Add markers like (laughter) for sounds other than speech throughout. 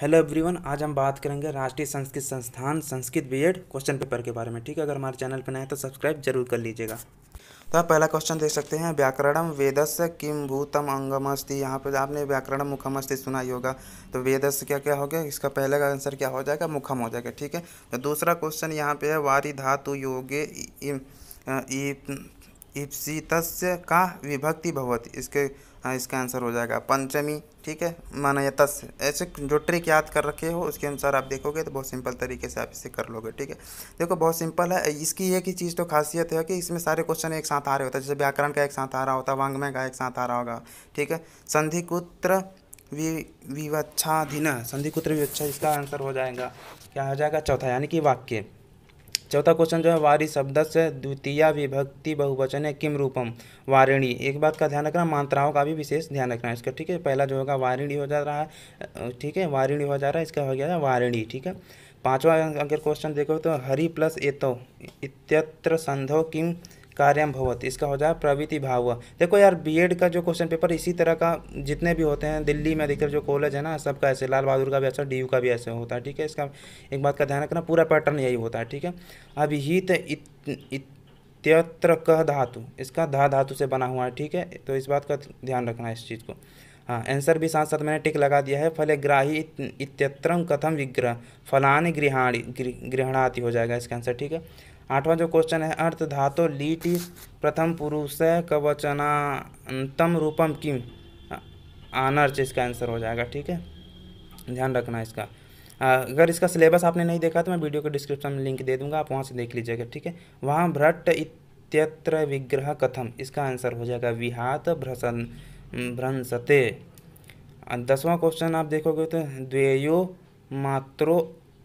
Hello everyone आज हम बात करेंगे राष्ट्रीय संस्कृत संस्थान संस्कृत बीएड क्वेश्चन पेपर के बारे में ठीक है अगर हमारे चैनल पर नए हैं तो सब्सक्राइब जरूर कर लीजिएगा तो आप पहला क्वेश्चन देख सकते हैं व्याकरणम वेदस्य किम भूतम अंगम अस्ति यहाँ पर आपने व्याकरणम मुखम अस्ति सुना ही होगा तो वेदस्य क्या क्या हो गया इसका पहले का आंसर क्या हो जाएगा मुखम हो जाएगा ठीक है तो दूसरा क्वेश्चन यहाँ पे है वारी धातु योगे इप्सितस्य का विभक्ति भवती इसके हाँ इसका आंसर हो जाएगा पंचमी ठीक है माना या तस् ऐसे जो ट्रिक याद कर रखे हो उसके अनुसार आप देखोगे तो बहुत सिंपल तरीके से आप इसे कर लोगे ठीक है देखो बहुत सिंपल है इसकी एक ही चीज़ तो खासियत है कि इसमें सारे क्वेश्चन एक साथ आ रहे होते हैं जैसे व्याकरण का एक साथ आ रहा होता है वांगमय का एक साथ आ रहा होगा ठीक है संधिकुत्र विवच्छाधीन संधिकुत्र विवच्छा इसका आंसर हो जाएगा क्या हो जाएगा चौथा यानी कि वाक्य चौथा क्वेश्चन जो है वारी शब्द से द्वितीय विभक्ति बहुवचन है किम रूपम वारिणी एक बात का ध्यान रखना मात्राओं का भी विशेष ध्यान रखना है इसका ठीक है पहला जो होगा वारिणी हो जा रहा है ठीक है वारिणी हो जा रहा है इसका हो गया वारिणी ठीक है पांचवा अगर क्वेश्चन देखो तो हरी प्लस एतो इत्यत्र संधो किम कार्यम भवत इसका हो जाए प्रवृति भाव देखो यार बीएड का जो क्वेश्चन पेपर इसी तरह का जितने भी होते हैं दिल्ली में अधिकतर जो कॉलेज है ना सबका ऐसे लाल बहादुर का भी ऐसा डी का भी ऐसे होता है ठीक है इसका एक बात का ध्यान रखना पूरा पैटर्न यही होता है ठीक है तो इत्यत्र कह धातु इसका धा धातु से बना हुआ है ठीक है तो इस बात का ध्यान रखना इस चीज़ को हाँ आंसर भी साथ साथ मैंने टिक लगा दिया है फले ग्राही इत्यत्रम कथम विग्रह फलान गृहाणी गृहणाति हो जाएगा इसका आंसर ठीक है आठवां जो क्वेश्चन है अर्थ धातु लीट प्रथम पुरुष कवचनातम रूपम किम आनर्च इसका आंसर हो जाएगा ठीक है ध्यान रखना इसका अगर इसका सिलेबस आपने नहीं देखा तो मैं वीडियो के डिस्क्रिप्शन में लिंक दे दूंगा आप वहाँ से देख लीजिएगा ठीक है वहाँ भ्रट इत्यत्र विग्रह कथम इसका आंसर हो जाएगा विहात भ्रसन भ्रंसते दसवां क्वेश्चन आप देखोगे तो द्वेयो मात्रो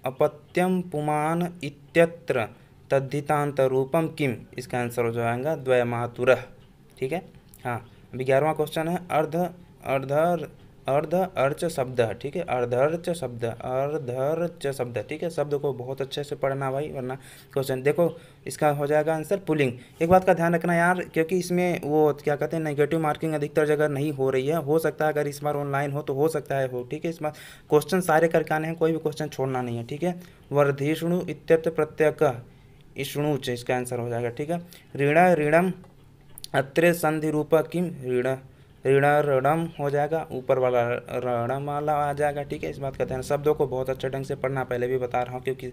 अपत्यम पुमान इत्यत्र तद्धितांत रूपम किम इसका आंसर हो जाएगा द्वय महातुर ठीक है हाँ अभी ग्यारहवा क्वेश्चन है अर्ध अर्ध अर्ध अर्च शब्द ठीक है अर्धर्च शब्द अर्धर्च शब्द ठीक है शब्द को बहुत अच्छे से पढ़ना भाई वरना क्वेश्चन देखो इसका हो जाएगा आंसर पुलिंग एक बात का ध्यान रखना यार क्योंकि इसमें वो क्या कहते हैं नेगेटिव मार्किंग अधिकतर जगह नहीं हो रही है हो सकता है अगर इस बार ऑनलाइन हो तो हो सकता है हो ठीक है इस बार क्वेश्चन सारे करके आने हैं कोई भी क्वेश्चन छोड़ना नहीं है ठीक है वर्धिष्णु इत्यत प्रत्यय इष्णुच इसका आंसर हो जाएगा ठीक है ऋणा ऋणम अत्र संधि रूप किम ऋण ऋण रणम हो जाएगा ऊपर वाला रणम वाला आ जाएगा ठीक है इस बात का ध्यान शब्दों को बहुत अच्छे ढंग से पढ़ना पहले भी बता रहा हूँ क्योंकि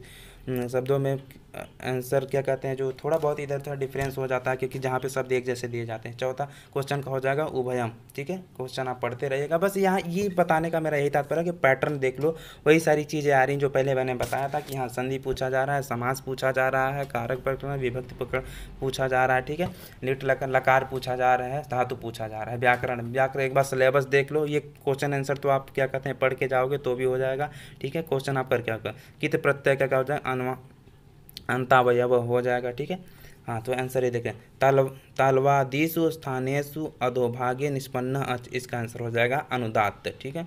हम्म, शब्दों में आंसर क्या कहते हैं जो थोड़ा बहुत इधर थोड़ा डिफरेंस हो जाता है क्योंकि जहाँ पे शब्द एक जैसे दिए जाते हैं चौथा क्वेश्चन का हो जाएगा उभयम ठीक है क्वेश्चन आप पढ़ते रहिएगा बस यहाँ ये बताने का मेरा यही तात्पर्य कि पैटर्न देख लो वही सारी चीज़ें आ रही जो पहले मैंने बताया था कि यहाँ संधि पूछा जा रहा है समाज पूछा जा रहा है कारक प्रकरण विभक्ति प्रकरण पूछा जा रहा है ठीक है लिट लकार पूछा जा रहा है धातु पूछा जा रहा है व्याकरण व्याकरण एक बार सिलेबस देख लो ये क्वेश्चन आंसर तो आप क्या कहते हैं पढ़ के जाओगे तो भी हो जाएगा ठीक है क्वेश्चन आप करके कित प्रत्यय का क्या हो जाएगा अंतानवा अंतावय हो जाएगा ठीक है हाँ तो आंसर ये देखें तल तलवादीसु स्थानेशु अधोभागे निष्पन्न अच इसका आंसर हो जाएगा अनुदात ठीक है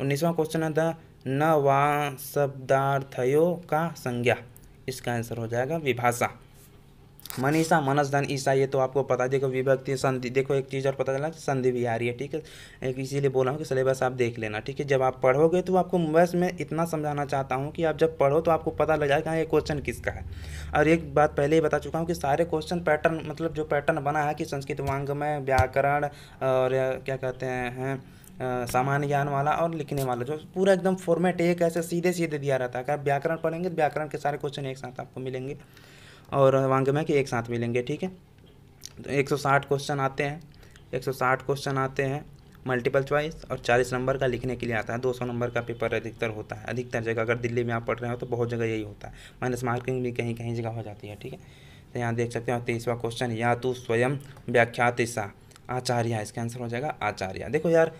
उन्नीसवा क्वेश्चन है द न वा शब्दार्थयों का संज्ञा इसका आंसर हो जाएगा विभाषा मनीषा मनस धन ईसा ये तो आपको पता देखो विभक्ति संधि देखो एक चीज़ और पता चला संधि भी आ रही है ठीक है इसीलिए बोला हूँ कि सिलेबस आप देख लेना ठीक है जब आप पढ़ोगे तो आपको बस मैं इतना समझाना चाहता हूँ कि आप जब पढ़ो तो आपको पता लग जाएगा हाँ, ये क्वेश्चन किसका है और एक बात पहले ही बता चुका हूँ कि सारे क्वेश्चन पैटर्न मतलब जो पैटर्न बना है कि संस्कृत में व्याकरण और क्या कहते हैं, हैं सामान्य ज्ञान वाला और लिखने वाला जो पूरा एकदम फॉर्मेट एक ऐसे सीधे सीधे दिया रहता है अगर व्याकरण पढ़ेंगे तो व्याकरण के सारे क्वेश्चन एक साथ आपको मिलेंगे और वांग्मय के एक साथ मिलेंगे ठीक है तो 160 क्वेश्चन आते हैं 160 क्वेश्चन आते हैं मल्टीपल च्वाइस और 40 नंबर का लिखने के लिए आता है 200 नंबर का पेपर अधिकतर होता है अधिकतर जगह अगर दिल्ली में आप पढ़ रहे हो तो बहुत जगह यही होता है माइनस मार्किंग भी कहीं कहीं जगह हो जाती है ठीक है तो यहाँ देख सकते हैं तेईसवा क्वेश्चन या तो स्वयं व्याख्यात सा आचार्य इसका आंसर हो जाएगा आचार्य देखो यार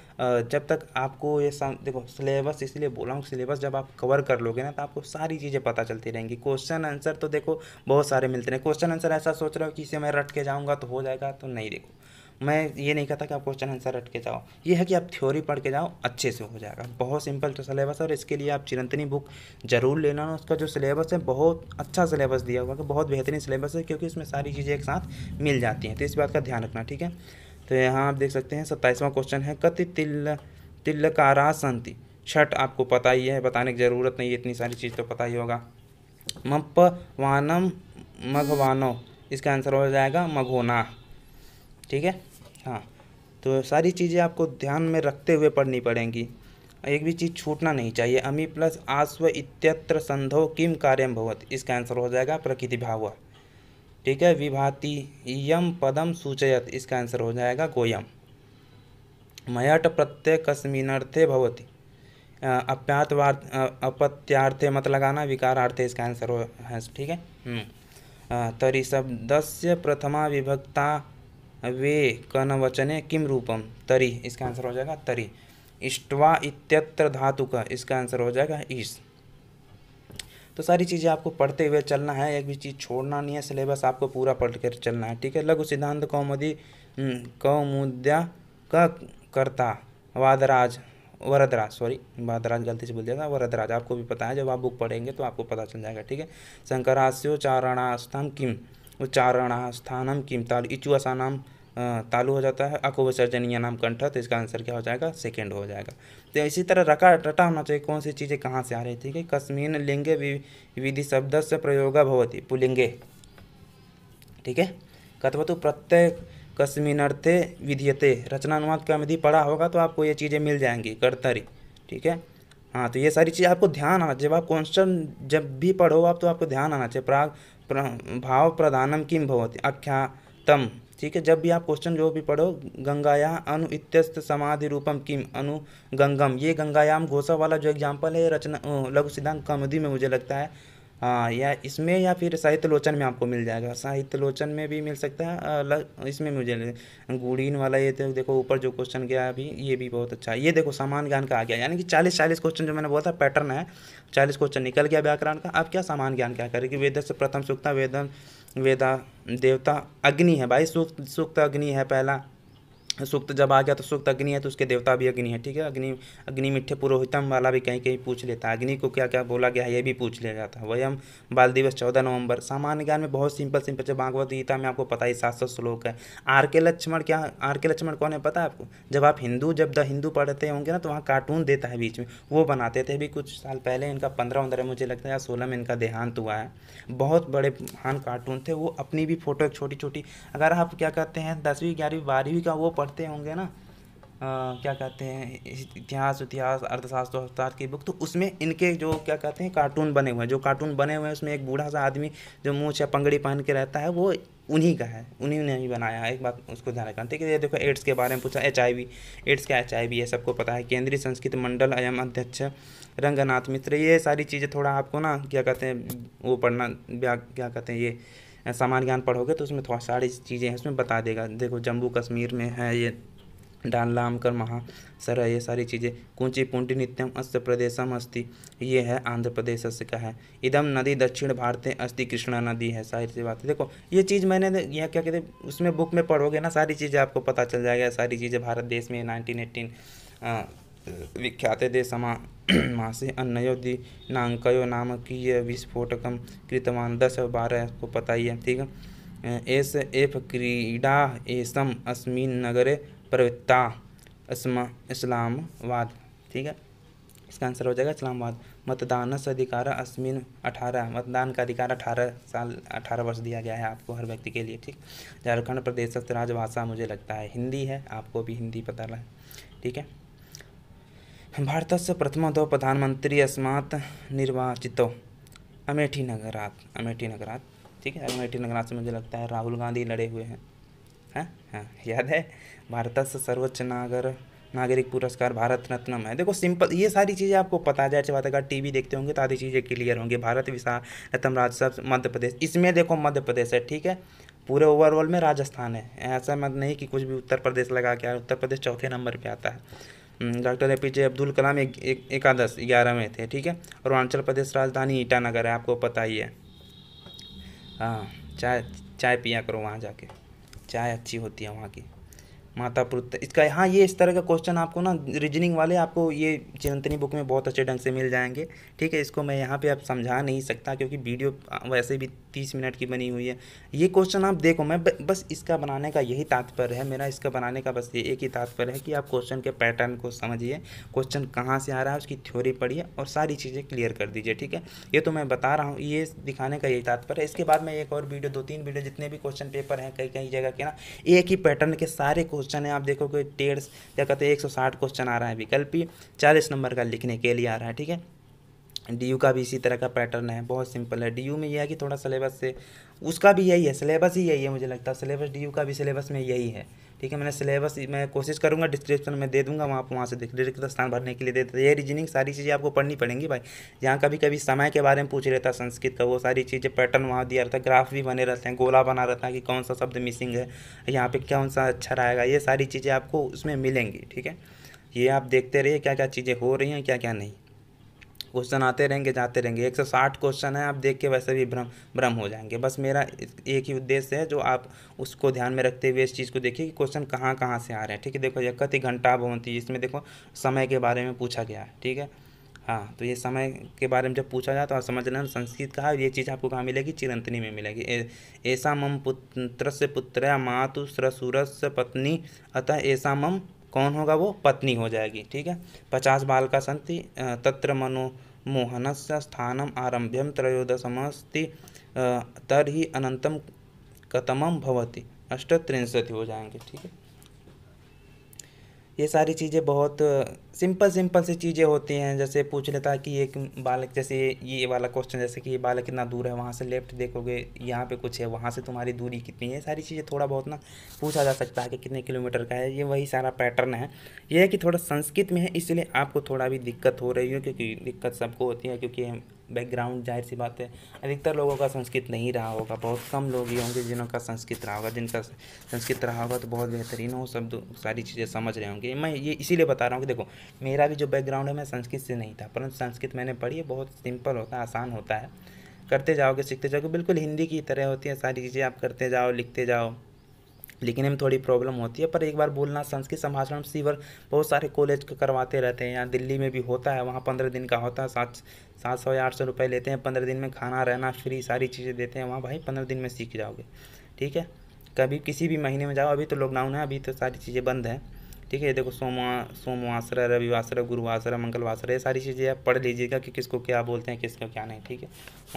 जब तक आपको ये सम देखो सिलेबस इसलिए बोला हूँ सिलेबस जब आप कवर कर लोगे ना तो आपको सारी चीज़ें पता चलती रहेंगी क्वेश्चन आंसर तो देखो बहुत सारे मिलते हैं क्वेश्चन आंसर ऐसा सोच रहा हो कि इसे मैं रट के जाऊँगा तो हो जाएगा तो नहीं देखो मैं ये नहीं कहता कि आप क्वेश्चन आंसर रट के जाओ ये है कि आप थ्योरी पढ़ के जाओ अच्छे से हो जाएगा बहुत सिंपल तो सिलेबस है और इसके लिए आप चिरंतनी बुक जरूर लेना ना उसका जो सिलेबस है बहुत अच्छा सिलेबस दिया हुआ है बहुत बेहतरीन सिलेबस है क्योंकि उसमें सारी चीज़ें एक साथ मिल जाती हैं तो इस बात का ध्यान रखना ठीक है तो यहाँ आप देख सकते हैं सत्ताईसवां क्वेश्चन है कति तिल तिल्ल संति छठ आपको पता ही है बताने की ज़रूरत नहीं है इतनी सारी चीज़ तो पता ही होगा मप वानम मघवानो इसका आंसर हो जाएगा मघोना ठीक है हाँ तो सारी चीज़ें आपको ध्यान में रखते हुए पढ़नी पड़ेंगी एक भी चीज़ छूटना नहीं चाहिए अमी प्लस आस्व इत्यत्र संधो किम कार्यम भवत इसका आंसर हो जाएगा प्रकृति भाव ठीक है विभाति यम पदम सूचयत इसका आंसर हो जाएगा गोयम मयट प्रत्यय कस्मिनर्थे भवती अप्यातवार अपत्यार्थे मत लगाना विकारार्थे इसका आंसर हो है ठीक है हम्म। तरी शब्द से प्रथमा विभक्ता वे वचने किम रूपम तरी इसका आंसर हो जाएगा तरी इष्टवा इत्यत्र धातु का इसका आंसर हो जाएगा ईश तो सारी चीज़ें आपको पढ़ते हुए चलना है एक भी चीज़ छोड़ना नहीं है सिलेबस आपको पूरा पढ़ कर चलना है ठीक है लघु सिद्धांत कौमुदी हम्म, कौमुद्या का कर्ता वादराज वरदराज सॉरी वादराज गलती से बोल दिया था वरदराज आपको भी पता है जब आप बुक पढ़ेंगे तो आपको पता चल जाएगा ठीक है शंकरास्योचारणास्थान किम उच्चारणास्थानम किम ताल नाम तालु हो जाता है अको विसर्जन या नाम कंठ तो इसका आंसर क्या हो जाएगा सेकेंड हो जाएगा तो इसी तरह रका रटा होना चाहिए कौन सी चीज़ें कहाँ से आ रही थी कि कश्मीन लिंगे विधि शब्द से प्रयोग भवती पुलिंगे ठीक है कथवा तो प्रत्यय अर्थे विधियते रचनानुवाद का यदि पढ़ा होगा तो आपको ये चीज़ें मिल जाएंगी कर्तरी ठीक है हाँ तो ये सारी चीज़ आपको ध्यान आना चाहिए जब आप क्वेश्चन जब भी पढ़ो आप तो आपको ध्यान आना चाहिए प्राग प्र, भाव प्रधानम किम भवती आख्यातम ठीक है जब भी आप क्वेश्चन जो भी पढ़ो गंगाया अनु इत्यस्त समाधि रूपम किम अनु गंगम ये गंगायाम घोषा वाला जो एग्जाम्पल है रचना लघु सिद्धांत कमदी में मुझे लगता है हाँ या इसमें या फिर साहित्य लोचन में आपको मिल जाएगा साहित्य लोचन में भी मिल सकता है अलग इसमें मुझे गुड़ीन वाला ये तो देखो ऊपर जो क्वेश्चन गया अभी ये भी बहुत अच्छा है ये देखो समान ज्ञान का आ गया यानी कि चालीस चालीस क्वेश्चन जो मैंने बोला था पैटर्न है चालीस क्वेश्चन निकल गया व्याकरण का अब क्या समान ज्ञान क्या करेगी वेद से प्रथम सुखता वेदन वेदा देवता अग्नि है भाई सूक्त सूक्त अग्नि है पहला सुक्त जब आ गया तो सुक्त अग्नि है तो उसके देवता भी अग्नि है ठीक है अग्नि अग्नि मिठ्ठे पुरोहितम वाला भी कहीं कहीं पूछ लेता है अग्नि को क्या क्या बोला गया है ये भी पूछ लिया जाता है वही हम बाल दिवस चौदह नवंबर सामान्य ज्ञान में बहुत सिंपल सिंपल जब भागवत गीता में आपको पता ही सात सौ श्लोक है आर के लक्ष्मण क्या आर के लक्ष्मण कौन है पता है आपको जब आप हिंदू जब द हिंदू पढ़ते होंगे ना तो वहाँ कार्टून देता है बीच में वो बनाते थे अभी कुछ साल पहले इनका पंद्रह पंद्रह मुझे लगता है सोलह में इनका देहांत हुआ है बहुत बड़े महान कार्टून थे वो अपनी भी फोटो एक छोटी छोटी अगर आप क्या कहते हैं दसवीं ग्यारहवीं बारहवीं का वो पढ़ते होंगे ना आ, क्या कहते हैं इतिहास इतिहास अर्थशास्त्र अर्थशास्त्र की बुक तो उसमें इनके जो क्या कहते हैं कार्टून बने हुए हैं जो कार्टून बने हुए हैं उसमें एक बूढ़ा सा आदमी जो मुँह या पंगड़ी पहन के रहता है वो उन्हीं का है उन्हीं ने ही बनाया है एक बात उसको ध्यान रखना ठीक है देखो एड्स के बारे में पूछा एच आई वी एड्स क्या एच आई वी है सबको पता है केंद्रीय संस्कृत मंडल एवं अध्यक्ष रंगनाथ मित्र ये सारी चीज़ें थोड़ा आपको ना क्या कहते हैं वो पढ़ना क्या कहते हैं ये सामान्य ज्ञान पढ़ोगे तो उसमें थोड़ा सारी चीज़ें हैं उसमें बता देगा देखो जम्मू कश्मीर में है ये डाललाम कर महासर ये सारी चीज़ें कुंची पुंटी नित्यम अस्त प्रदेशम अस्थि ये है आंध्र प्रदेश का है इदम नदी दक्षिण भारत अस्थि कृष्णा नदी है सारी सी बात है देखो ये चीज़ मैंने यह क्या कहते उसमें बुक में पढ़ोगे ना सारी चीज़ें आपको पता चल जाएगा सारी चीज़ें भारत देश में नाइनटीन एट्टीन विख्यात देशमा (clears throat) मासे अन्नयो नांकयो नाम कीय विस्फोटक कृतवान दस बारह को पता ही है ठीक है एस एफ क्रीडा एसम अस्मिन नगरे प्रवृत्ता अस्मा इस्लामवाद ठीक है इसका आंसर हो जाएगा इस्लामाबाद मतदान से अधिकार अस्मिन अठारह मतदान का अधिकार अठारह साल अठारह वर्ष दिया गया है आपको हर व्यक्ति के लिए ठीक झारखंड प्रदेश राजभाषा मुझे लगता है हिंदी है आपको भी हिंदी पता रहे ठीक है भारत से भारतस्य दो प्रधानमंत्री अस्मात् निर्वाचितौ अमेठी नगरात अमेठी नगरात ठीक है अमेठी नगरात से मुझे लगता है राहुल गांधी लड़े हुए हैं हैं हाँ? हाँ याद है भारत से सर्वोच्च नागर नागरिक पुरस्कार भारत रत्नम है देखो सिंपल ये सारी चीज़ें आपको पता जाए चाहे बात अगर वी देखते होंगे तो आधी चीज़ें क्लियर होंगी भारत रत्न राज्य मध्य प्रदेश इसमें देखो मध्य प्रदेश है ठीक है पूरे ओवरऑल में राजस्थान है ऐसा मत नहीं कि कुछ भी उत्तर प्रदेश लगा के उत्तर प्रदेश चौथे नंबर पर आता है हम्म, doctor A P J Abdul Kalam एक, एक, एकादश ग्यारह में थे ठीक है अरुणाचल प्रदेश राजधानी ईटानगर है आपको पता ही है हाँ चाय चाय पिया करो वहाँ जाके चाय अच्छी होती है वहाँ की माता पुत्र इसका हाँ ये इस तरह का क्वेश्चन आपको ना रीजनिंग वाले आपको ये चिरंतनी बुक में बहुत अच्छे ढंग से मिल जाएंगे ठीक है इसको मैं यहाँ पे आप समझा नहीं सकता क्योंकि वीडियो वैसे भी तीस मिनट की बनी हुई है ये क्वेश्चन आप देखो मैं बस इसका बनाने का यही तात्पर्य है मेरा इसका बनाने का बस ये एक ही तात्पर्य है कि आप क्वेश्चन के पैटर्न को समझिए क्वेश्चन कहाँ से आ रहा है उसकी थ्योरी पढ़िए और सारी चीज़ें क्लियर कर दीजिए ठीक है ये तो मैं बता रहा हूँ ये दिखाने का यही तात्पर्य है इसके बाद मैं एक और वीडियो दो तीन वीडियो जितने भी क्वेश्चन पेपर हैं कई कई जगह के ना एक ही पैटर्न के सारे क्वेश्चन हैं आप देखो कि डेढ़ क्या कहते हैं एक क्वेश्चन आ रहा है विकल्पी चालीस नंबर का लिखने के लिए आ रहा है ठीक है डी यू का भी इसी तरह का पैटर्न है बहुत सिंपल है डी यू में यह है कि थोड़ा सलेबस से उसका भी यही है सिलेबस ही यही है मुझे लगता है सलेबस डी यू का भी सिलेबस में यही है ठीक है मैंने सिलेबस मैं कोशिश करूँगा डिस्क्रिप्शन में दे दूँगा वहाँ पर वहाँ से रिक्त स्थान भरने के लिए दे देते ये रीजनिंग सारी चीज़ें आपको पढ़नी पड़ेंगी भाई यहाँ कभी कभी समय के बारे में पूछ रहता है संस्कृत का वो सारी चीज़ें पैटर्न वहाँ दिया रहता है ग्राफ भी बने रहते हैं गोला बना रहता है कि कौन सा शब्द मिसिंग है यहाँ पर कौन सा अच्छा रहेगा ये सारी चीज़ें आपको उसमें मिलेंगी ठीक है ये आप देखते रहिए क्या क्या चीज़ें हो रही हैं क्या क्या नहीं क्वेश्चन आते रहेंगे जाते रहेंगे एक सौ साठ क्वेश्चन है आप देख के वैसे भी भ्रम भ्रम हो जाएंगे बस मेरा एक ही उद्देश्य है जो आप उसको ध्यान में रखते हुए इस चीज़ को देखिए कि क्वेश्चन कहाँ कहाँ से आ रहे हैं ठीक है देखो कति घंटा थी इसमें देखो समय के बारे में पूछा गया है ठीक है हाँ तो ये समय के बारे में जब पूछा जाए तो आप समझ लेना संस्कृत का ये चीज़ आपको कहाँ मिलेगी चिरंतनी में मिलेगी ऐसा मम पुत्र से पुत्र मातु ससुरस पत्नी अतः ऐसा मम कौन होगा वो पत्नी हो जाएगी ठीक है पचास बालका संति तत्र मनो मोहन से स्थानम आरंभ्यम त्रयोदशमस्ति तरही अनंतम कतमम भवती अष्ट हो जाएंगे ठीक है ये सारी चीज़ें बहुत सिंपल सिंपल सी चीज़ें होती हैं जैसे पूछ लेता है कि एक बालक जैसे ये वाला क्वेश्चन जैसे कि ये बालक कितना दूर है वहाँ से लेफ्ट देखोगे यहाँ पे कुछ है वहाँ से तुम्हारी दूरी कितनी है सारी चीज़ें थोड़ा बहुत ना पूछा जा सकता है कि कितने किलोमीटर का है ये वही सारा पैटर्न है ये है कि थोड़ा संस्कृत में है इसलिए आपको थोड़ा भी दिक्कत हो रही है क्योंकि दिक्कत सबको होती है क्योंकि बैकग्राउंड जाहिर सी बात है अधिकतर लोगों का संस्कृत नहीं रहा होगा बहुत कम लोग ये होंगे का संस्कृत रहा होगा जिनका संस्कृत रहा होगा तो बहुत बेहतरीन हो सब सारी चीज़ें समझ रहे होंगे मैं ये इसीलिए बता रहा हूँ कि देखो मेरा भी जो बैकग्राउंड है मैं संस्कृत से नहीं था परंतु संस्कृत मैंने पढ़ी है बहुत सिंपल होता है आसान होता है करते जाओगे सीखते जाओगे बिल्कुल हिंदी की तरह होती है सारी चीज़ें आप करते जाओ लिखते जाओ लिखने में थोड़ी प्रॉब्लम होती है पर एक बार बोलना संस्कृत संभाषण सीवर बहुत सारे कॉलेज को करवाते रहते हैं यहाँ दिल्ली में भी होता है वहाँ पंद्रह दिन का होता है सात सात सौ या आठ सौ रुपये लेते हैं पंद्रह दिन में खाना रहना फ्री सारी चीज़ें देते हैं वहाँ भाई पंद्रह दिन में सीख जाओगे ठीक है कभी किसी भी महीने में जाओ अभी तो लॉकडाउन है अभी तो सारी चीज़ें बंद हैं ठीक है देखो सोमवा सोमवासरा रविवासरा गुरुवासरा मंगलवासरा ये सारी चीज़ें आप पढ़ लीजिएगा कि किसको क्या बोलते हैं किसको क्या नहीं ठीक है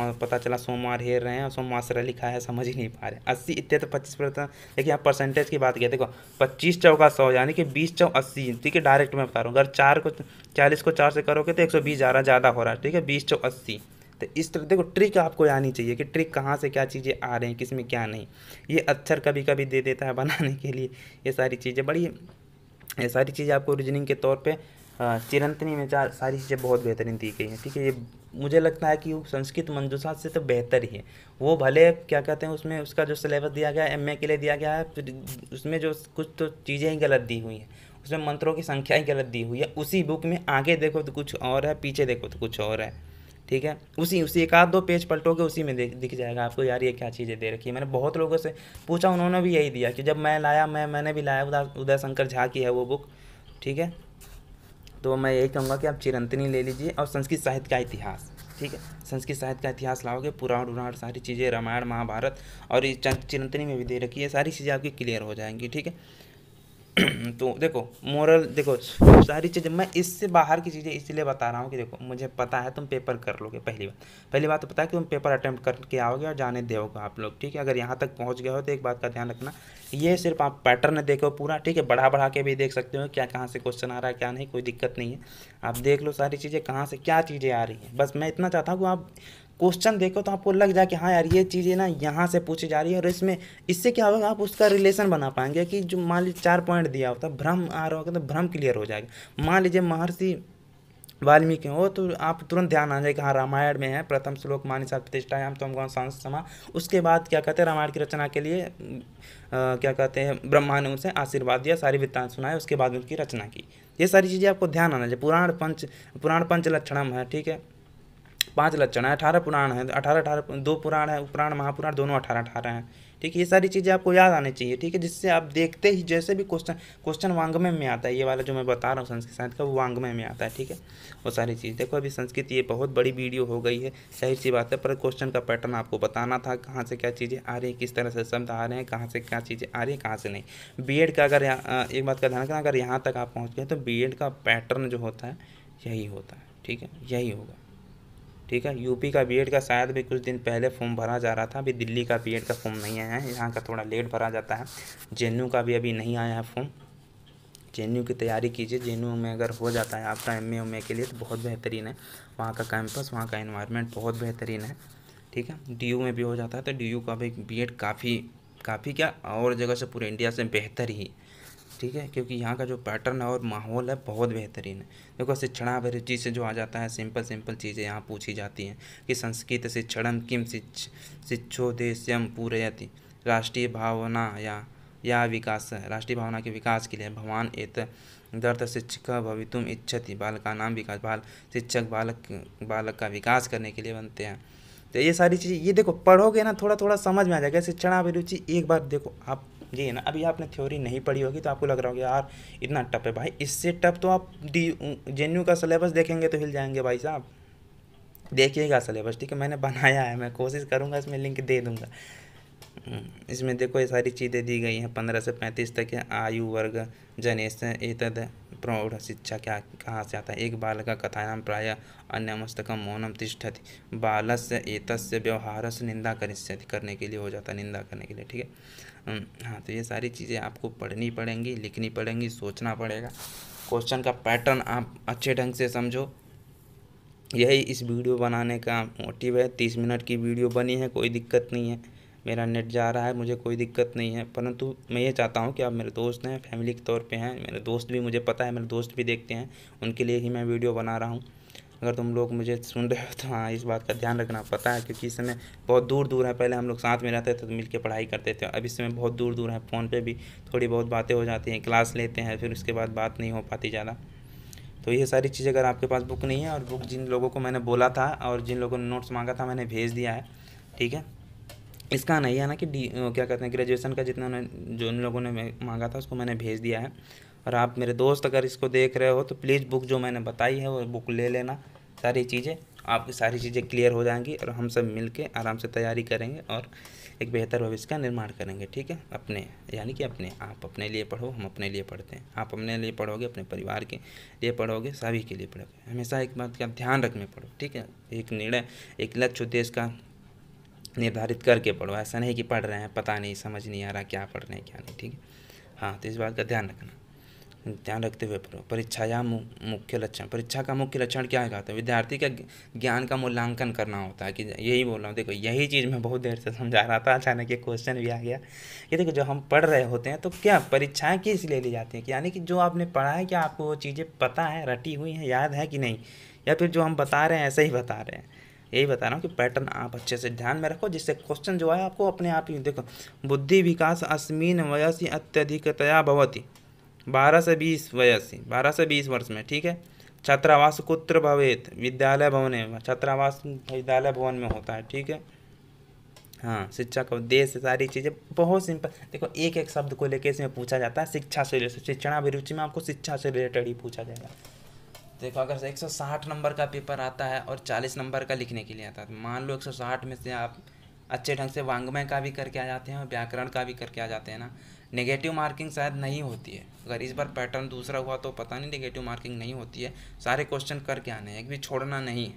और पता चला सोमवार हेर रहे हैं और सोमवासरा लिखा है समझ ही नहीं पा रहे अस्सी इतने तो पच्चीस प्रतिशत देखिए आप परसेंटेज की बात किया देखो पच्चीस का सौ यानी कि बीस चौ अस्सी ठीक है डायरेक्ट मैं बता रहा हूँ अगर चार को चालीस को चार से करोगे तो एक सौ बीस जा रहा ज़्यादा हो रहा है ठीक है बीस चौ अस्सी तो इस तरह देखो ट्रिक आपको आनी चाहिए कि ट्रिक कहाँ से क्या चीज़ें आ रही हैं किस में क्या नहीं ये अक्षर कभी कभी दे देता है बनाने के लिए ये सारी चीज़ें बड़ी ये सारी चीज़ें आपको रीजनिंग के तौर पे चिरंतनी में चार सारी चीज़ें बहुत बेहतरीन दी गई हैं ठीक है ये मुझे लगता है कि संस्कृत मंजूसा से तो बेहतर ही है वो भले क्या कहते हैं उसमें उसका जो सिलेबस दिया गया है एम के लिए दिया गया है उसमें जो कुछ तो चीज़ें ही गलत दी हुई हैं उसमें मंत्रों की संख्या ही गलत दी हुई है उसी बुक में आगे देखो तो कुछ और है पीछे देखो तो कुछ और है ठीक है उसी उसी एक आध दो पेज पलटोगे उसी में दिख जाएगा आपको यार ये क्या चीज़ें दे रखी है मैंने बहुत लोगों से पूछा उन्होंने भी यही दिया कि जब मैं लाया मैं मैंने भी लाया उदय उदय शंकर झा की है वो बुक ठीक है तो मैं यही कहूँगा कि आप चिरंतनी ले लीजिए और संस्कृत साहित्य का इतिहास ठीक है संस्कृत साहित्य का इतिहास लाओगे पुराण उराण सारी चीज़ें रामायण महाभारत और चिरंतनी में भी दे रखी है सारी चीज़ें आपकी क्लियर हो जाएंगी ठीक है (clears throat) तो देखो मोरल देखो सारी चीज़ें मैं इससे बाहर की चीज़ें इसलिए बता रहा हूँ कि देखो मुझे पता है तुम पेपर कर लोगे पहली बात पहली बात तो पता है कि तुम पेपर अटैम्प्ट करके आओगे और जाने दोगे आप लोग ठीक है अगर यहाँ तक पहुँच गए हो तो एक बात का ध्यान रखना ये सिर्फ आप पैटर्न देखो पूरा ठीक है बढ़ा बढ़ा के भी देख सकते हो क्या कहाँ से क्वेश्चन आ रहा है क्या नहीं कोई दिक्कत नहीं है आप देख लो सारी चीज़ें कहाँ से क्या चीज़ें आ रही हैं बस मैं इतना चाहता हूँ कि आप क्वेश्चन देखो तो आपको लग जाए कि हाँ यार ये चीज़ें ना यहाँ से पूछी जा रही है और इसमें इससे क्या होगा आप उसका रिलेशन बना पाएंगे कि जो मान लीजिए चार पॉइंट दिया होता है भ्रम आ रहा होगा तो भ्रम क्लियर हो जाएगा मान लीजिए महर्षि वाल्मीकि हो तो आप तुरंत ध्यान आ जाए कि हाँ रामायण में है प्रथम श्लोक मानिसा प्रतिष्ठायाम तो हम सांस समा उसके बाद क्या कहते हैं रामायण की रचना के लिए आ, क्या कहते हैं ब्रह्मा ने उनसे आशीर्वाद दिया सारी वित्तान सुनाए उसके बाद उनकी रचना की ये सारी चीज़ें आपको ध्यान आना चाहिए पुराण पंच पुराण पंच लक्षणम है ठीक है पाँच लक्षण है अठारह पुराण है अठारह अठारह दो पुराण है पुराण महापुराण दोनों अठारह अठारह हैं ठीक है ये सारी चीज़ें आपको याद आनी चाहिए ठीक है जिससे आप देखते ही जैसे भी क्वेश्चन क्वेश्चन वांगमय में आता है ये वाला जो मैं बता रहा हूँ संस्कृत साहित्य का वो वांगमय में आता है ठीक है वो सारी चीज़ देखो अभी संस्कृत ये बहुत बड़ी वीडियो हो गई है सही सी बात है पर क्वेश्चन का पैटर्न आपको बताना था कहाँ से क्या चीज़ें आ रही है किस तरह से शब्द आ रहे हैं कहाँ से क्या चीज़ें आ रही है कहाँ से नहीं बी का अगर एक बात का ध्यान रखना अगर यहाँ तक आप पहुँच गए तो बी का पैटर्न जो होता है यही होता है ठीक है यही होगा ठीक है यूपी का बीएड का शायद भी कुछ दिन पहले फॉर्म भरा जा रहा था अभी दिल्ली का बीएड का फॉर्म नहीं आया है यहाँ का थोड़ा लेट भरा जाता है जे का भी अभी नहीं आया है फॉर्म जे की तैयारी कीजिए जे में अगर हो जाता है आपका एम ए के लिए तो बहुत बेहतरीन है वहाँ का कैंपस वहाँ का इन्वायरमेंट बहुत बेहतरीन है ठीक है डी में भी हो जाता है तो डी का भी बी काफ़ी काफ़ी क्या और जगह से पूरे इंडिया से बेहतर ही ठीक है क्योंकि यहाँ का जो पैटर्न है और माहौल है बहुत बेहतरीन है देखो शिक्षणाभिरुचि से जो आ जाता है सिंपल सिंपल चीज़ें यहाँ पूछी जाती हैं कि संस्कृत शिक्षण किम शिक्ष शिक्षोदेश्यम पूरयति राष्ट्रीय भावना या या विकास राष्ट्रीय भावना के विकास के लिए भगवान एत दर्द शिक्षक भवितुम इच्छति बाल का नाम विकास बाल शिक्षक बालक बालक का विकास करने के लिए बनते हैं तो ये सारी चीज़ें ये देखो पढ़ोगे ना थोड़ा थोड़ा समझ में आ जाएगा शिक्षणाभिरुचि एक बार देखो आप जी है ना अभी आपने थ्योरी नहीं पढ़ी होगी तो आपको लग रहा होगा यार इतना टफ है भाई इससे टफ तो आप डी जे का सिलेबस देखेंगे तो हिल जाएंगे भाई साहब देखिएगा सिलेबस ठीक है मैंने बनाया है मैं कोशिश करूँगा इसमें लिंक दे दूँगा हम्म, इसमें देखो ये सारी चीज़ें दी गई हैं पंद्रह से पैंतीस तक है आयु वर्ग जनेश एतद प्रौढ़ शिक्षा क्या कहाँ से आता है एक बालक का कथायाम प्राय अन्य मस्तक मौनम तिष्ठति बालस्य एतस्य से निंदा करने के लिए हो जाता है निंदा करने के लिए ठीक है हम्म, हाँ तो ये सारी चीज़ें आपको पढ़नी पड़ेंगी लिखनी पड़ेंगी सोचना पड़ेगा क्वेश्चन का पैटर्न आप अच्छे ढंग से समझो यही इस वीडियो बनाने का मोटिव है तीस मिनट की वीडियो बनी है कोई दिक्कत नहीं है मेरा नेट जा रहा है मुझे कोई दिक्कत नहीं है परंतु मैं ये चाहता हूँ कि आप मेरे दोस्त हैं फैमिली के तौर पे हैं मेरे दोस्त भी मुझे पता है मेरे दोस्त भी देखते हैं उनके लिए ही मैं वीडियो बना रहा हूँ अगर तुम लोग मुझे सुन रहे हो तो हाँ इस बात का ध्यान रखना पता है क्योंकि इस समय बहुत दूर दूर है पहले हम लोग साथ में रहते थे तो मिल पढ़ाई करते थे अब इस समय बहुत दूर दूर है फ़ोन पर भी थोड़ी बहुत बातें हो जाती हैं क्लास लेते हैं फिर उसके बाद बात नहीं हो पाती ज़्यादा तो ये सारी चीज़ें अगर आपके पास बुक नहीं है और बुक जिन लोगों को मैंने बोला था और जिन लोगों ने नोट्स मांगा था मैंने भेज दिया है ठीक है इसका नहीं है ना कि डी क्या कहते हैं ग्रेजुएशन का जितना जो उन लोगों ने मांगा था उसको मैंने भेज दिया है और आप मेरे दोस्त अगर इसको देख रहे हो तो प्लीज़ बुक जो मैंने बताई है वो बुक ले लेना सारी चीज़ें आपकी सारी चीज़ें क्लियर हो जाएंगी और हम सब मिल के आराम से तैयारी करेंगे और एक बेहतर भविष्य का निर्माण करेंगे ठीक है अपने यानी कि अपने आप अपने लिए पढ़ो हम अपने लिए पढ़ते हैं आप अपने लिए पढ़ोगे अपने परिवार के लिए पढ़ोगे सभी के लिए पढ़ोगे हमेशा एक बात का ध्यान रखने पढ़ो ठीक है एक निर्णय एक लक्ष्य उद्देश्य का निर्धारित करके पढ़ो ऐसा नहीं कि पढ़ रहे हैं पता नहीं समझ नहीं आ रहा क्या पढ़ रहे हैं क्या नहीं ठीक है हाँ तो इस बात का ध्यान रखना ध्यान रखते हुए पढ़ो परीक्षा या मुख्य लक्षण परीक्षा का मुख्य लक्षण क्या कहते हैं विद्यार्थी का ज्ञान का मूल्यांकन करना होता है कि यही बोल रहा हूँ देखो यही चीज़ मैं बहुत देर से समझा रहा था अचानक ये क्वेश्चन भी आ गया ये देखो जो हम पढ़ रहे होते हैं तो क्या परीक्षाएँ किस लिए ली जाती हैं यानी कि जो आपने पढ़ा है क्या आपको वो चीज़ें पता है रटी हुई हैं याद है कि नहीं या फिर जो हम बता रहे हैं ऐसे ही बता रहे हैं यही बता रहा हूँ कि पैटर्न आप अच्छे से ध्यान में रखो जिससे क्वेश्चन जो है आपको अपने आप ही देखो बुद्धि विकास अस्मिन वयसी अत्यधिकतया भवती बारह से बीस ही बारह से बीस वर्ष में ठीक है छात्रावास कुत्र भवेत विद्यालय भवन है छात्रावास विद्यालय भवन में होता है ठीक है हाँ शिक्षा का उद्देश्य सारी चीज़ें बहुत सिंपल देखो एक एक शब्द को लेके इसमें पूछा जाता है शिक्षा से रिलेटेड शिक्षणाभिरुचि में आपको शिक्षा से रिलेटेड ही पूछा जाएगा देखो अगर एक सौ साठ नंबर का पेपर आता है और चालीस नंबर का लिखने के लिए आता है तो मान लो एक सौ साठ में से आप अच्छे ढंग से वांग्मय का भी करके आ जाते हैं और व्याकरण का भी करके आ जाते हैं ना नेगेटिव मार्किंग शायद नहीं होती है अगर इस बार पैटर्न दूसरा हुआ तो पता नहीं नेगेटिव मार्किंग नहीं होती है सारे क्वेश्चन करके आने हैं एक भी छोड़ना नहीं है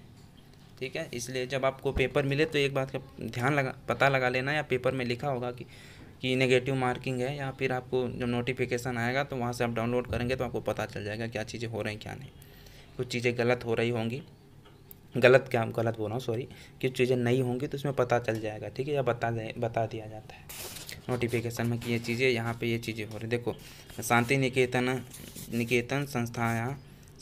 ठीक है इसलिए जब आपको पेपर मिले तो एक बात का ध्यान लगा पता लगा लेना या पेपर में लिखा होगा कि कि नेगेटिव मार्किंग है या फिर आपको जब नोटिफिकेशन आएगा तो वहाँ से आप डाउनलोड करेंगे तो आपको पता चल जाएगा क्या चीज़ें हो रही हैं क्या नहीं कुछ चीज़ें गलत हो रही होंगी गलत क्या गलत बोल रहा हूँ सॉरी कुछ चीज़ें नहीं होंगी तो उसमें पता चल जाएगा ठीक है या बता बता दिया जाता है नोटिफिकेशन में कि ये चीज़ें यहाँ पे ये चीज़ें हो रही देखो शांति निकेतन निकेतन संस्थाया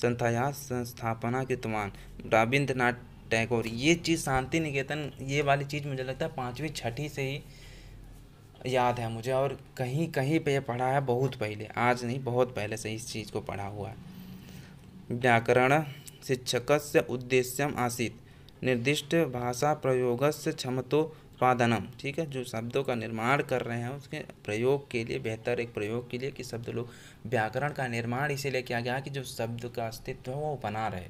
संस्थाया संस्थापना तमान रविंद्रनाथ टैगोर ये चीज़ शांति निकेतन ये वाली चीज़ मुझे लगता है पाँचवीं छठी से ही याद है मुझे और कहीं कहीं पे पढ़ा है बहुत पहले आज नहीं बहुत पहले से इस चीज़ को पढ़ा हुआ है व्याकरण शिक्षक से उद्देश्य आसित निर्दिष्ट भाषा प्रयोग से क्षमता उत्पादनम ठीक है जो शब्दों का निर्माण कर रहे हैं उसके प्रयोग के लिए बेहतर एक प्रयोग के लिए कि शब्द लोग व्याकरण का निर्माण इसीलिए किया गया कि जो शब्द का अस्तित्व है वो बना रहे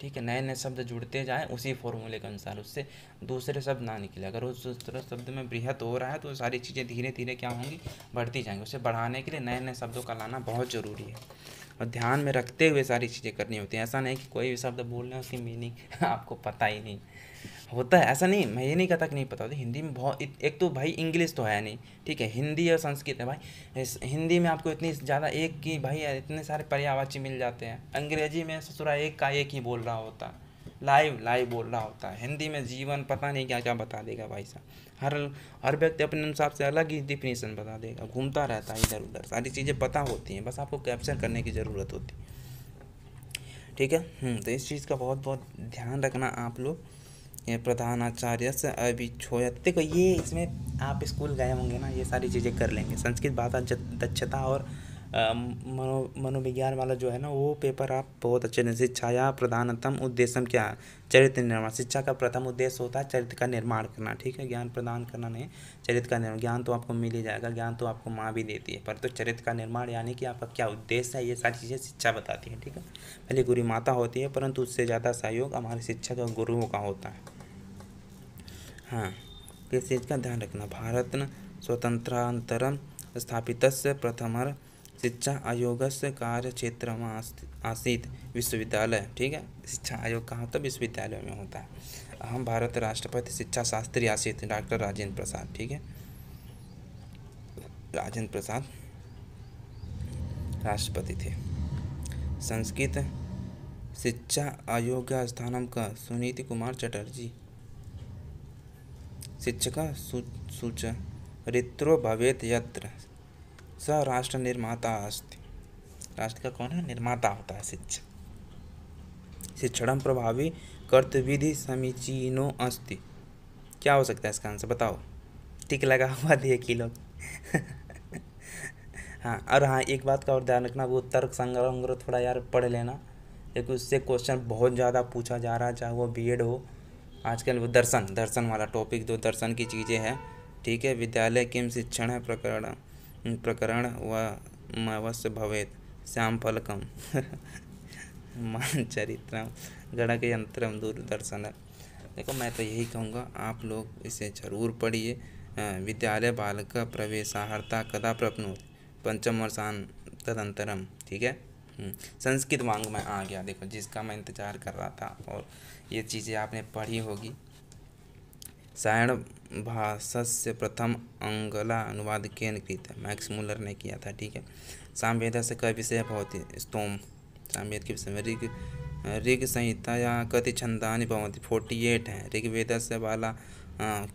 ठीक है नए नए शब्द जुड़ते जाए उसी फॉर्मूले के अनुसार उससे दूसरे शब्द ना निकले अगर उस दूसरे शब्द में बृहत हो रहा है तो सारी चीज़ें धीरे धीरे क्या होंगी बढ़ती जाएंगी उसे बढ़ाने के लिए नए नए शब्दों का लाना बहुत ज़रूरी है और ध्यान में रखते हुए सारी चीज़ें करनी होती हैं ऐसा नहीं कि कोई भी शब्द बोल रहे हैं उसकी मीनिंग (laughs) आपको पता ही नहीं होता है ऐसा नहीं मैं ये नहीं कहता कि नहीं पता होता हिंदी में बहुत एक तो भाई इंग्लिश तो है नहीं ठीक है हिंदी और संस्कृत है भाई हिंदी में आपको इतनी ज़्यादा एक की भाई इतने सारे पर्यावाची मिल जाते हैं अंग्रेजी में ससुरा एक का एक ही बोल रहा होता है लाइव लाइव बोल रहा होता है हिंदी में जीवन पता नहीं क्या क्या बता देगा भाई साहब हर हर व्यक्ति अपने हिसाब से अलग ही डिफिनेशन बता देगा घूमता रहता है इधर उधर सारी चीज़ें पता होती हैं बस आपको कैप्चर करने की ज़रूरत होती है ठीक है हम्म, तो इस चीज़ का बहुत बहुत ध्यान रखना आप लोग ये प्रधानाचार्य से अभिछोयत देखो तो ये इसमें आप स्कूल गए होंगे ना ये सारी चीज़ें कर लेंगे संस्कृत भाषा दक्षता और मनो मनोविज्ञान वाला जो है ना वो पेपर आप बहुत अच्छे से शिक्षा या प्रधानतम उद्देश्य क्या चरित्र निर्माण शिक्षा का प्रथम उद्देश्य होता है चरित्र का निर्माण करना ठीक है ज्ञान प्रदान करना नहीं चरित्र का निर्माण ज्ञान तो आपको मिल ही जाएगा ज्ञान तो आपको माँ भी देती है पर तो चरित्र का निर्माण यानी कि आपका क्या उद्देश्य है ये सारी चीज़ें शिक्षा बताती है ठीक है पहले गुरु माता होती है परंतु उससे ज़्यादा सहयोग हमारे शिक्षक और गुरुओं का होता है हाँ किस चीज़ का ध्यान रखना भारत स्वतंत्रांतरम स्थापित प्रथम शिक्षा आयोग से कार्य क्षेत्र में आसित विश्वविद्यालय ठीक है शिक्षा आयोग कहाँ तो विश्वविद्यालय में होता है हम भारत राष्ट्रपति शिक्षा शास्त्री आसित डॉक्टर राजेंद्र प्रसाद ठीक है राजेंद्र प्रसाद राष्ट्रपति थे संस्कृत शिक्षा आयोग का का सुनीति कुमार चटर्जी शिक्षक सूच सूचरित्रो भवेत यत्र स राष्ट्र निर्माता अस्त राष्ट्र का कौन है निर्माता होता है शिक्षा शिक्षण प्रभावी कर्तविधि समीचीनो अस्ति क्या हो सकता है इसका आंसर बताओ टिक लगा हुआ दिए कि लोग (laughs) हाँ और हाँ एक बात का और ध्यान रखना वो तर्क संग्रह थोड़ा यार पढ़ लेना क्योंकि उससे क्वेश्चन बहुत ज़्यादा पूछा जा रहा है चाहे वो बीएड हो आजकल वो दर्शन दर्शन वाला टॉपिक जो दर्शन की चीज़ें हैं ठीक है विद्यालय किम शिक्षण है प्रकरण प्रकरण व मवस्य भवेद श्याम फलकम (laughs) मान चरित्र गणक यंत्र दूरदर्शन है देखो मैं तो यही कहूँगा आप लोग इसे जरूर पढ़िए विद्यालय बालक प्रवेशाहर्ता कदा प्रपनोत पंचम वर्षान तदंतरम ठीक है हम्म, संस्कृत वांग में आ गया देखो जिसका मैं इंतज़ार कर रहा था और ये चीज़ें आपने पढ़ी होगी सायण भाषा से प्रथम अंगला अनुवाद केंद्र कृत मैक्स मूलर ने किया था ठीक है सामवेद से कई विषय ही स्तोम सामवेद के विषय में ऋग ऋग संहिता या कति छंदानी बहुत फोर्टी एट है ऋग्वेद से वाला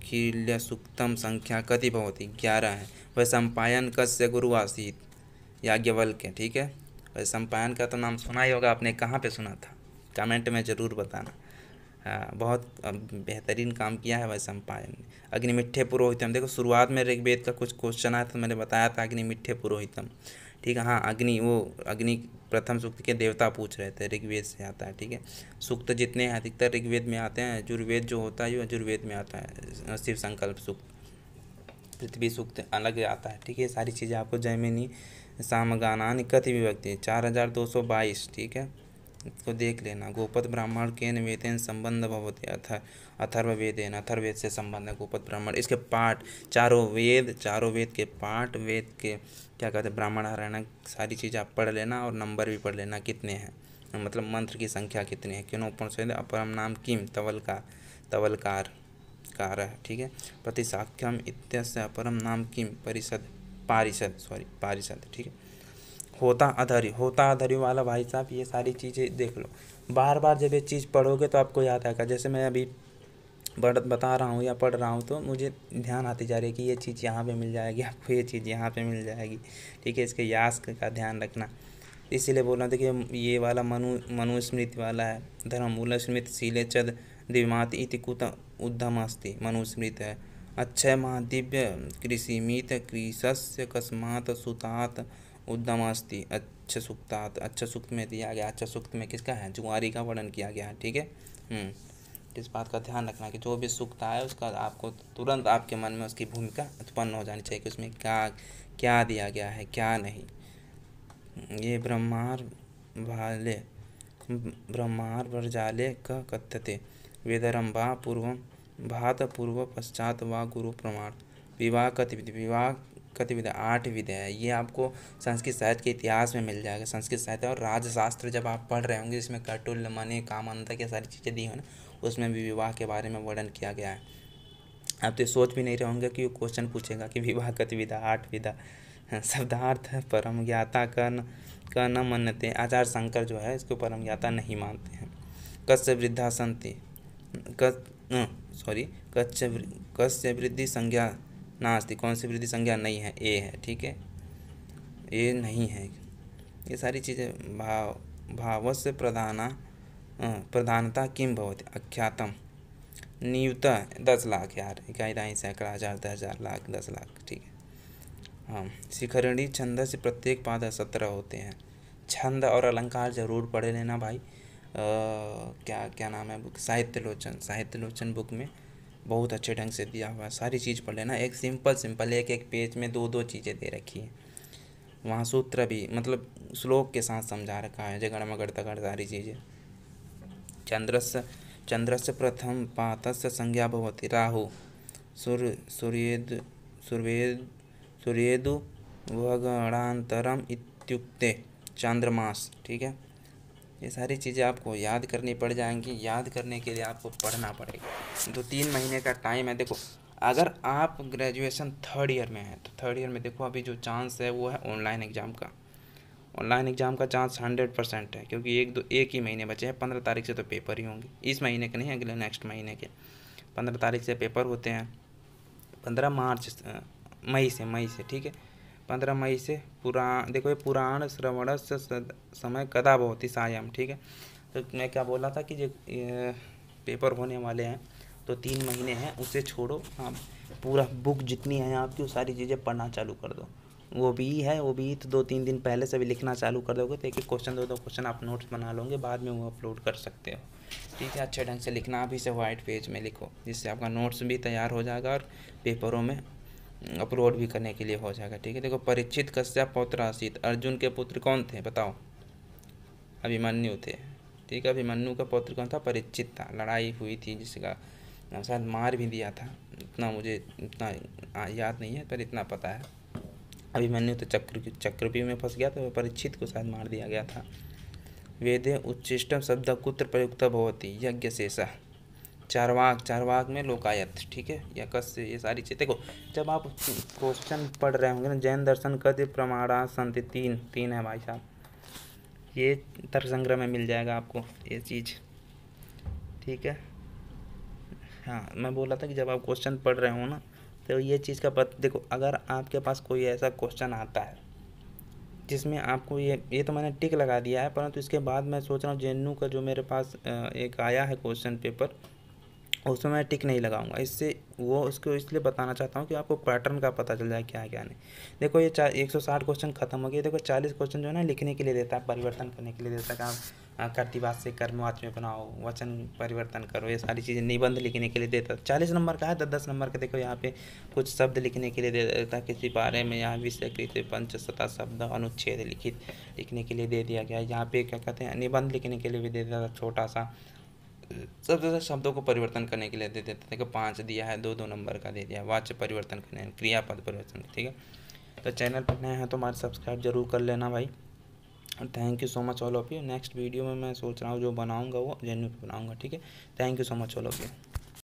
खिल्य सूक्तम संख्या कति बहुत ग्यारह है वह सम्पायन कस्य गुरु आसीत याज्ञवल्क ठीक है भाई सम्पायन का तो नाम सुना ही होगा आपने कहाँ पे सुना था कमेंट में ज़रूर बताना आ, हाँ, बहुत बेहतरीन काम किया है भाई सम्पायन ने अग्निमिठे पुरोहितम देखो शुरुआत में ऋग्वेद का कुछ क्वेश्चन आया था तो मैंने बताया था अग्निमिठे पुरोहितम ठीक है हाँ अग्नि वो अग्नि प्रथम सूक्त के देवता पूछ रहे थे ऋग्वेद से आता है ठीक है सूक्त जितने अधिकतर ऋग्वेद में आते हैं यजुर्वेद जो होता है वो यजुर्वेद में आता है शिव संकल्प सूक्त पृथ्वी सूक्त अलग आता है ठीक है सारी चीज़ें आपको जैमिनी सामगानान कति विभक्ति चार हज़ार दो सौ बाईस ठीक है इसको देख लेना गोपत ब्राह्मण केन वेदेन संबंध बहुत अथर अथर्व वेदेन अथर्वेद से संबंध है गोपत ब्राह्मण इसके पाठ चारों वेद चारों वेद के पाठ वेद के क्या कहते हैं ब्राह्मण हरायण सारी चीज़ें आप पढ़ लेना और नंबर भी पढ़ लेना कितने हैं मतलब मंत्र की संख्या कितनी है किनों से अपरम नाम किम तवल का तवलकार है ठीक है प्रतिसाख्यम इत्यस्य अपरम नाम किम परिषद पारिषद सॉरी पारिषद ठीक है होता अधरी होता अधर्य वाला भाई साहब ये सारी चीज़ें देख लो बार बार जब ये चीज़ पढ़ोगे तो आपको याद आएगा जैसे मैं अभी बढ़ बता रहा हूँ या पढ़ रहा हूँ तो मुझे ध्यान आती जा रही है कि ये चीज़ यहाँ पे मिल जाएगी आपको ये चीज़ यहाँ पे मिल जाएगी ठीक है इसके यास का ध्यान रखना इसीलिए बोल रहा देखिए ये वाला मनु मनुस्मृति वाला है धर्ममूल स्मृति शीले चद दिमात इति कुत उद्यमास्ति मनुस्मृत अक्षय महादिव्य कृषिमित कृषस्य कस्मात सुतात उद्यमास्ति अच्छ सुक्तात अच्छा सुक्त में दिया गया अच्छा सुक्त में किसका है जुआरी का वर्णन किया गया है ठीक है हम्म। इस बात का ध्यान रखना कि जो भी सुक्त आए उसका आपको तुरंत आपके मन में उसकी भूमिका उत्पन्न हो जानी चाहिए कि उसमें क्या क्या दिया गया है क्या नहीं ये ब्रह्मार भाले ब्रह्मार भरजाले का कथ्यते वेदरम्बा पूर्वम पूर्व पश्चात व गुरु प्रमाण विवाह गतिविधि विवाह गतिविधि आठ विधि है ये आपको संस्कृत साहित्य के इतिहास में मिल जाएगा संस्कृत साहित्य और राजशास्त्र जब आप पढ़ रहे होंगे इसमें कटुल मने कामानता की सारी चीज़ें दी हो ना उसमें भी विवाह के बारे में वर्णन किया गया है आप तो सोच भी नहीं रहे होंगे कि वो क्वेश्चन पूछेगा कि विवाह गतिविधि आठ विधा (laughs) शब्दार्थ परम ज्ञाता कर्ण का न मानते आचार्य शंकर जो है इसको परम ज्ञाता नहीं मानते हैं कस्य वृद्धा संति कस सॉरी कच्छ कच्च वृद्धि संज्ञा नास्ती कौन सी वृद्धि संज्ञा नहीं है ए है ठीक है ए नहीं है ये सारी चीज़ें भाव भाव से प्रधाना प्रधानता किम बहुत अख्यातम नियुता दस लाख यार इकाई राई सैकड़ा हज़ार दस हज़ार लाख दस लाख ठीक है हाँ शिखरणी छंद से प्रत्येक पाद सत्रह होते हैं छंद और अलंकार जरूर पढ़े लेना भाई क्या क्या नाम है बुक साहित्य लोचन साहित्य लोचन बुक में बहुत अच्छे ढंग से दिया हुआ है सारी चीज़ पढ़ लेना एक सिंपल सिंपल एक एक पेज में दो दो चीज़ें दे रखी है वहाँ सूत्र भी मतलब श्लोक के साथ समझा रखा है जगड़ मगड़ तगड़ सारी चीज़ें चंद्रस चंद्रस प्रथम पातस्य संज्ञा भवती राहु सूर्य सूर्येद सूर्येद सूर्येदु वगणांतरम इत्युक्ते चंद्रमास ठीक है ये सारी चीज़ें आपको याद करनी पड़ जाएंगी याद करने के लिए आपको पढ़ना पड़ेगा दो तीन महीने का टाइम है देखो अगर आप ग्रेजुएशन थर्ड ईयर में हैं तो थर्ड ईयर में देखो अभी जो चांस है वो है ऑनलाइन एग्ज़ाम का ऑनलाइन एग्ज़ाम का चांस हंड्रेड परसेंट है क्योंकि एक दो एक ही महीने बचे हैं पंद्रह तारीख से तो पेपर ही होंगे इस महीने के नहीं अगले नेक्स्ट महीने के पंद्रह तारीख से पेपर होते हैं पंद्रह मार्च मई से मई से ठीक है पंद्रह मई से पुराण देखो ये पुराण श्रवण से समय कदा बहुत ही सायम ठीक है तो मैं क्या बोला था कि जो पेपर होने वाले हैं तो तीन महीने हैं उसे छोड़ो हाँ पूरा बुक जितनी है आपकी वो सारी चीज़ें पढ़ना चालू कर दो वो भी है वो भी तो दो तीन दिन पहले से भी लिखना चालू कर दोगे तो एक क्वेश्चन दो दो क्वेश्चन आप नोट्स बना लोगे बाद में वो अपलोड कर सकते हो ठीक है अच्छे ढंग से लिखना आप इसे वाइट पेज में लिखो जिससे आपका नोट्स भी तैयार हो जाएगा और पेपरों में अपलोड भी करने के लिए हो जाएगा ठीक है देखो परीक्षित कश्यप पौत्र आसित अर्जुन के पुत्र कौन थे बताओ अभिमन्यु थे ठीक है अभिमन्यु का पौत्र कौन था परीक्षित था लड़ाई हुई थी जिसका हाँ, शायद मार भी दिया था इतना मुझे इतना याद नहीं है पर इतना पता है अभिमन्यु तो चक्र भी में फंस गया तो परीक्षित को शायद मार दिया गया था वेदे उच्चिष्टम शब्द कुत्र प्रयुक्त ही यज्ञ शेषा चारवाक चारवाक में लोकायत ठीक है या कस्य ये सारी चीज़ देखो जब आप क्वेश्चन पढ़ रहे होंगे ना जैन दर्शन कद प्रमाणा संत तीन तीन है भाई साहब ये तर्क संग्रह में मिल जाएगा आपको ये चीज़ ठीक है हाँ मैं बोला था कि जब आप क्वेश्चन पढ़ रहे हो ना तो ये चीज़ का पता देखो अगर आपके पास कोई ऐसा क्वेश्चन आता है जिसमें आपको ये ये तो मैंने टिक लगा दिया है परंतु इसके बाद मैं सोच रहा हूँ जेनू का जो मेरे पास एक आया है क्वेश्चन पेपर उसमें मैं टिक नहीं लगाऊंगा इससे वो उसको इसलिए बताना चाहता हूँ कि आपको पैटर्न का पता चल जाए क्या क्या नहीं देखो ये चार एक सौ साठ क्वेश्चन खत्म हो गया देखो चालीस क्वेश्चन जो है ना लिखने के लिए देता है परिवर्तन करने के लिए देता है कि कर्तिवाद से कर्मवाच में बनाओ वचन परिवर्तन करो ये सारी चीज़ें निबंध लिखने के लिए देता है चालीस नंबर का है तो दस नंबर का देखो यहाँ पे कुछ शब्द लिखने के लिए दे देता है किसी बारे में यहाँ विषयकृत पंचशता शब्द अनुच्छेद लिखित लिखने के लिए दे दिया गया यहाँ पे क्या कहते हैं निबंध लिखने के लिए भी दे देता था छोटा सा सब जैसे शब्दों को परिवर्तन करने के लिए दे देते थे कि पाँच दिया है दो दो नंबर का दे दिया है वाच्य परिवर्तन करने क्रियापद परिवर्तन ठीक है तो चैनल पर नए हैं तो हमारे सब्सक्राइब जरूर कर लेना भाई और thank you so much all of you next video में मैं सोच रहा हूँ जो बनाऊँगा वो जेन्यू बनाऊंगा बनाऊँगा ठीक है thank you so much all of you